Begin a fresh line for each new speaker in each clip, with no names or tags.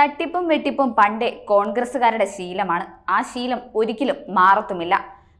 തട്ടിപ്പും വെട്ടിപ്പും പണ്ടേ കോൺഗ്രസുകാരുടെ ശീലമാണ് ആ ശീലം ഒരിക്കലും മാറത്തുമില്ല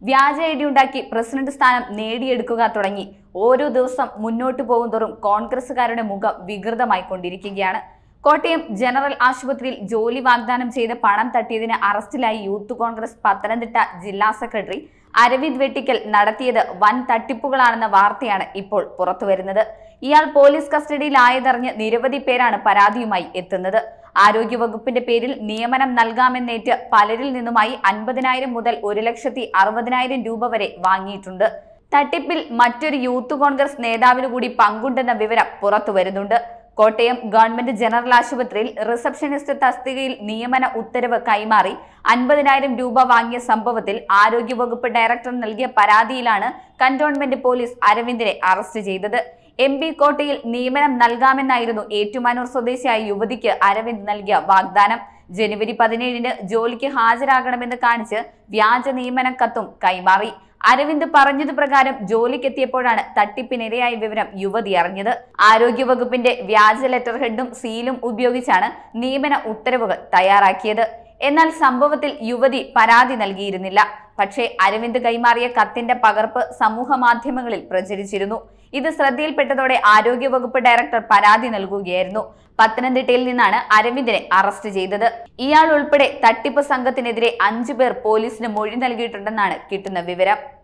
വ്യാജ ഇടിയുണ്ടാക്കി പ്രസിഡന്റ് സ്ഥാനം നേടിയെടുക്കുക തുടങ്ങി ഓരോ ദിവസം മുന്നോട്ടു പോകുന്തോറും കോൺഗ്രസുകാരുടെ മുഖം വികൃതമായി കൊണ്ടിരിക്കുകയാണ് കോട്ടയം ജനറൽ ആശുപത്രിയിൽ ജോലി വാഗ്ദാനം ചെയ്ത് പണം തട്ടിയതിന് അറസ്റ്റിലായി യൂത്ത് കോൺഗ്രസ് പത്തനംതിട്ട ജില്ലാ സെക്രട്ടറി അരവിന്ദ് വെട്ടിക്കൽ നടത്തിയത് വൻ തട്ടിപ്പുകളാണെന്ന വാർത്തയാണ് ഇപ്പോൾ പുറത്തുവരുന്നത് ഇയാൾ പോലീസ് കസ്റ്റഡിയിലായതറിഞ്ഞ് നിരവധി പേരാണ് പരാതിയുമായി എത്തുന്നത് ആരോഗ്യവകുപ്പിന്റെ പേരിൽ നിയമനം നൽകാമെന്നേറ്റ് പലരിൽ നിന്നുമായി അൻപതിനായിരം മുതൽ ഒരു ലക്ഷത്തി അറുപതിനായിരം രൂപ വരെ വാങ്ങിയിട്ടുണ്ട് തട്ടിപ്പിൽ മറ്റൊരു യൂത്ത് കോൺഗ്രസ് നേതാവിനു കൂടി പങ്കുണ്ടെന്ന വിവരം പുറത്തു വരുന്നുണ്ട് കോട്ടയം ഗവൺമെന്റ് ജനറൽ ആശുപത്രിയിൽ റിസപ്ഷനിസ്റ്റ് തസ്തികയിൽ നിയമന ഉത്തരവ് കൈമാറി അൻപതിനായിരം രൂപ വാങ്ങിയ സംഭവത്തിൽ ആരോഗ്യവകുപ്പ് ഡയറക്ടർ നൽകിയ പരാതിയിലാണ് കന്റോൺമെന്റ് പോലീസ് അരവിന്ദിനെ അറസ്റ്റ് ചെയ്തത് എം പി കോട്ടയിൽ നിയമനം നൽകാമെന്നായിരുന്നു ഏറ്റുമാനൂർ സ്വദേശിയായ യുവതിക്ക് അരവിന്ദ് നൽകിയ വാഗ്ദാനം ജനുവരി പതിനേഴിന് ജോലിക്ക് ഹാജരാകണമെന്ന് കാണിച്ച് വ്യാജ നിയമന കത്തും കൈമാറി അരവിന്ദ് പറഞ്ഞത് പ്രകാരം ജോലിക്കെത്തിയപ്പോഴാണ് തട്ടിപ്പിനിരയായ വിവരം യുവതി അറിഞ്ഞത് ആരോഗ്യവകുപ്പിന്റെ വ്യാജ ലെറ്റർ ഹെഡും സീലും ഉപയോഗിച്ചാണ് നിയമന ഉത്തരവുകൾ തയ്യാറാക്കിയത് എന്നാൽ സംഭവത്തിൽ യുവതി പരാതി നൽകിയിരുന്നില്ല പക്ഷേ അരവിന്ദ് കൈമാറിയ കത്തിന്റെ പകർപ്പ് സമൂഹ മാധ്യമങ്ങളിൽ പ്രചരിച്ചിരുന്നു ഇത് ശ്രദ്ധയിൽപ്പെട്ടതോടെ ആരോഗ്യവകുപ്പ് ഡയറക്ടർ പരാതി നൽകുകയായിരുന്നു പത്തനംതിട്ടയിൽ നിന്നാണ് അരവിന്ദിനെ അറസ്റ്റ് ചെയ്തത് ഇയാൾ ഉൾപ്പെടെ തട്ടിപ്പ് സംഘത്തിനെതിരെ അഞ്ചു പേർ പോലീസിന് മൊഴി നൽകിയിട്ടുണ്ടെന്നാണ് കിട്ടുന്ന വിവരം